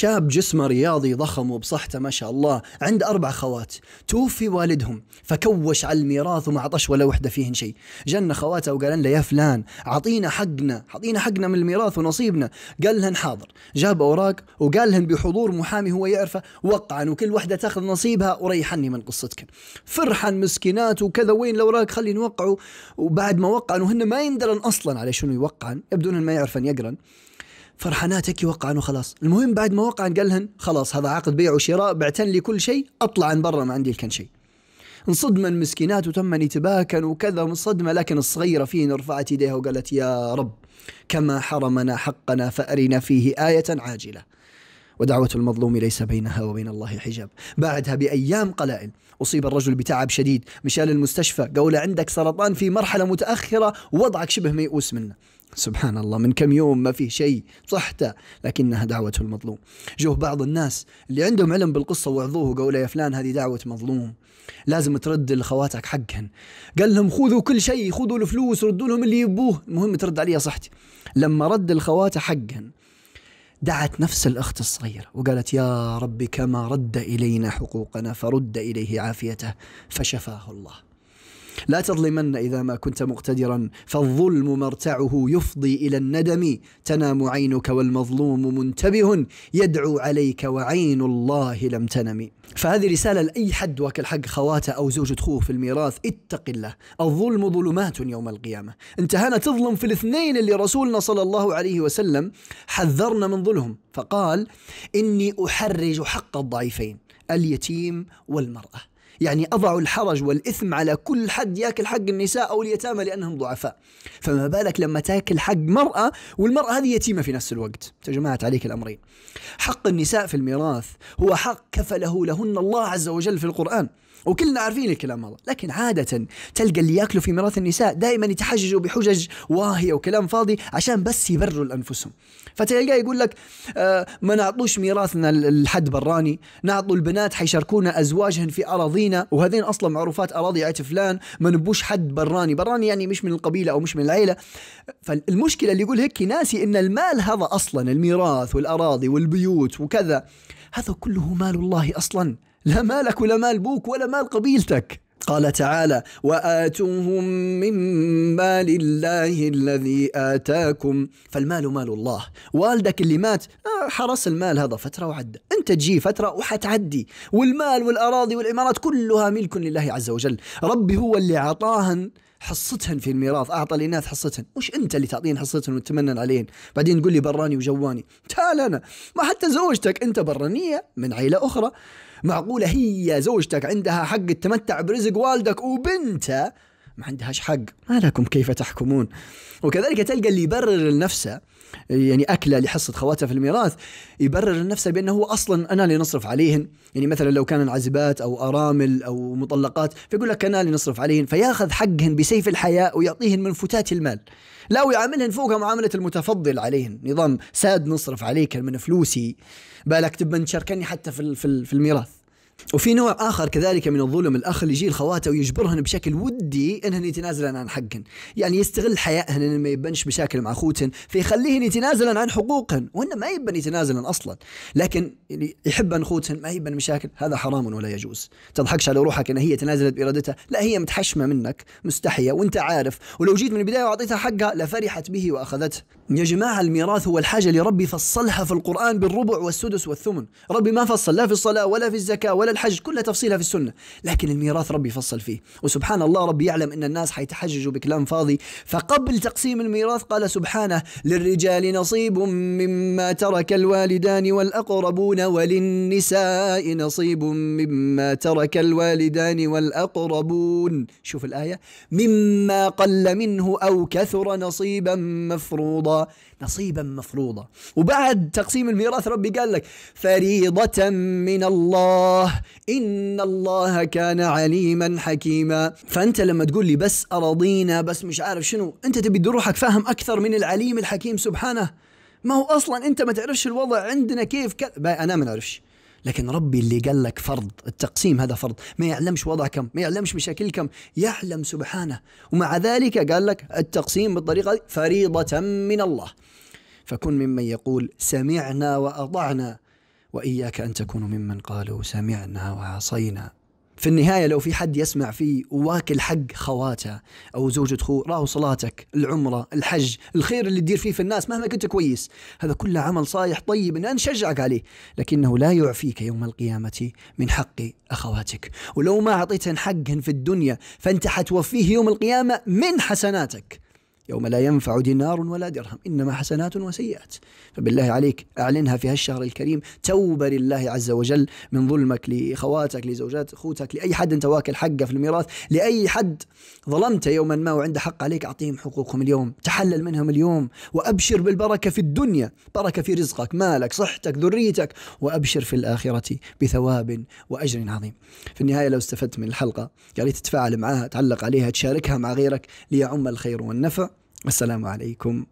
شاب جسمه رياضي ضخم وبصحته ما شاء الله عنده أربع خوات توفي والدهم فكوش على الميراث وما عطش ولا وحدة فيهن شيء جن خواته وقال له يا فلان عطينا حقنا عطينا حقنا من الميراث ونصيبنا قال لهن حاضر جاب أوراق وقال لهن بحضور محامي هو يعرفه وقعا وكل وحدة تاخذ نصيبها وريحني من قصتكن فرحا مسكينات وكذا وين الأوراق خلي نوقعوا وبعد ما وقعن وهن ما يندرن أصلا على شنو يوقعن يبدون ما يعرفن يقرن فرحانات هيك وقعن وخلاص المهم بعد ما وقعن قال لهم خلاص هذا عقد بيع وشراء بعتن لي كل شيء اطلع عن برا ما عندي كان شيء انصدم المسكينات وتمن يتباكن وكذا ومنصدمة لكن الصغيرة فيهن رفعت يديها وقالت يا رب كما حرمنا حقنا فأرنا فيه آية عاجلة ودعوة المظلوم ليس بينها وبين الله حجاب بعدها بأيام قلائل أصيب الرجل بتعب شديد مشال المستشفى قول عندك سرطان في مرحلة متأخرة وضعك شبه ميؤوس منه سبحان الله من كم يوم ما فيه شيء صحته لكنها دعوة المظلوم جوه بعض الناس اللي عندهم علم بالقصة وعظوه قالوا يا فلان هذه دعوة مظلوم لازم ترد لخواتك حقهن قال لهم خذوا كل شيء خذوا الفلوس ردوا لهم اللي يبوه المهم ترد عليه صحتي لما رد لخواته حقهن دعت نفس الأخت الصغيرة وقالت يا رب كما رد إلينا حقوقنا فرد إليه عافيته فشفاه الله لا تظلمن إذا ما كنت مقتدرا فالظلم مرتعه يفضي إلى الندم تنام عينك والمظلوم منتبه يدعو عليك وعين الله لم تنم فهذه رسالة لأي حد واكل حق خواته أو زوجة أخوه في الميراث اتق الله الظلم ظلمات يوم القيامة انت هنا تظلم في الاثنين اللي رسولنا صلى الله عليه وسلم حذرنا من ظلهم فقال إني أحرج حق الضعيفين اليتيم والمرأة يعني أضع الحرج والإثم على كل حد ياكل حق النساء أو اليتامى لأنهم ضعفاء فما بالك لما تاكل حق مرأة والمرأة هذه يتيمة في نفس الوقت تجمعت عليك الأمرين حق النساء في الميراث هو حق كفله لهن الله عز وجل في القرآن وكلنا عارفين الكلام هذا لكن عادة تلقى اللي ياكلوا في ميراث النساء دائما يتحججوا بحجج واهية وكلام فاضي عشان بس يبرروا لأنفسهم فتلقاه يقول لك آه، ما نعطوش ميراثنا لحد براني نعطوا البنات حيشاركونا أزواجهن في أراضينا مينا وهذين اصلا معروفات اراضي عيله فلان ما نبوش حد براني براني يعني مش من القبيله او مش من العيله فالمشكله اللي يقول هيك ناسي ان المال هذا اصلا الميراث والاراضي والبيوت وكذا هذا كله مال الله اصلا لا مالك ولا مال بوك ولا مال قبيلتك قال تعالى واتوهم من مال الله الذي اتاكم فالمال مال الله والدك اللي مات آه، حرس المال هذا فتره وعدى انت تجي فتره وحتعدي والمال والاراضي والامارات كلها ملك لله عز وجل ربي هو اللي عطاهن حصتهن في الميراث اعطى الاناث حصتهن وش انت اللي تعطين حصتهن وتتمنن عليهن بعدين تقول لي براني وجواني تعال انا ما حتى زوجتك انت برانيه من عيله اخرى معقوله هي زوجتك عندها حق التمتع برزق والدك وبنته ما عندهاش حق ما لكم كيف تحكمون وكذلك تلقى اللي يبرر لنفسه يعني أكله لحصة خواته في الميراث يبرر لنفسه بأنه هو أصلا أنا اللي نصرف عليهن يعني مثلا لو كان عزبات أو أرامل أو مطلقات فيقول لك أنا اللي نصرف عليهن فياخذ حقهن بسيف الحياة ويعطيهن من فتات المال لا ويعاملهن فوقها معاملة المتفضل عليهن نظام ساد نصرف عليك من فلوسي بالك تبن تشاركني حتى في, في الميراث وفي نوع اخر كذلك من الظلم الاخ اللي يجي لخواته ويجبرهن بشكل ودي انهن يتنازلن عن حقهن، يعني يستغل حياءهن انه ما يبنش مشاكل مع اخوتهن فيخليهن يتنازلن عن حقوقهن وهن ما يبن يتنازلن اصلا، لكن يعني يحبن اخوتهن ما يبن مشاكل هذا حرام ولا يجوز، تضحكش على روحك ان هي تنازلت بارادتها، لا هي متحشمه منك مستحيه وانت عارف ولو جيت من البدايه واعطيتها حقها لفرحت به واخذته. يا جماعه الميراث هو الحاجه اللي ربي فصلها في القران بالربع والسدس والثمن، ربي ما فصل لا في الصلاه ولا في الزكاه ولا ولا الحج كلها تفصيلها في السنة لكن الميراث ربي فصل فيه وسبحان الله ربي يعلم أن الناس حيتحججوا بكلام فاضي فقبل تقسيم الميراث قال سبحانه للرجال نصيب مما ترك الوالدان والأقربون وللنساء نصيب مما ترك الوالدان والأقربون شوف الآية مما قل منه أو كثر نصيبا مفروضا نصيبا مفروضا وبعد تقسيم الميراث ربي قال لك فريضة من الله إن الله كان عليما حكيما فأنت لما تقول لي بس أراضينا بس مش عارف شنو أنت تبي روحك فاهم أكثر من العليم الحكيم سبحانه ما هو أصلا أنت ما تعرفش الوضع عندنا كيف كذا أنا ما نعرفش لكن ربي اللي قال لك فرض التقسيم هذا فرض ما يعلمش وضعكم ما يعلمش مشاكلكم يعلم سبحانه ومع ذلك قال لك التقسيم بالطريقة فريضة من الله فكن ممن يقول سمعنا وأطعنا واياك ان تكون ممن قالوا سمعنا وعصينا في النهايه لو في حد يسمع فيه واكل حق خواته او زوجة خوه راهو صلاتك العمره الحج الخير اللي تدير فيه في الناس مهما كنت كويس هذا كله عمل صالح طيب إن أنا نشجعك عليه لكنه لا يعفيك يوم القيامه من حق اخواتك ولو ما اعطيتهن حقهن في الدنيا فانت حتوفيه يوم القيامه من حسناتك يوم لا ينفع دينار ولا درهم إنما حسنات وسيئات فبالله عليك أعلنها في هالشهر الكريم توبة لله عز وجل من ظلمك لخواتك لزوجات أخوتك لأي حد أنت واكل حقه في الميراث لأي حد ظلمته يوما ما وعنده حق عليك أعطيهم حقوقهم اليوم تحلل منهم اليوم وأبشر بالبركة في الدنيا بركة في رزقك مالك صحتك ذريتك وأبشر في الآخرة بثواب وأجر عظيم في النهاية لو استفدت من الحلقة يا ريت تتفاعل معها تعلق عليها تشاركها مع غيرك ليعم الخير والنفع السلام عليكم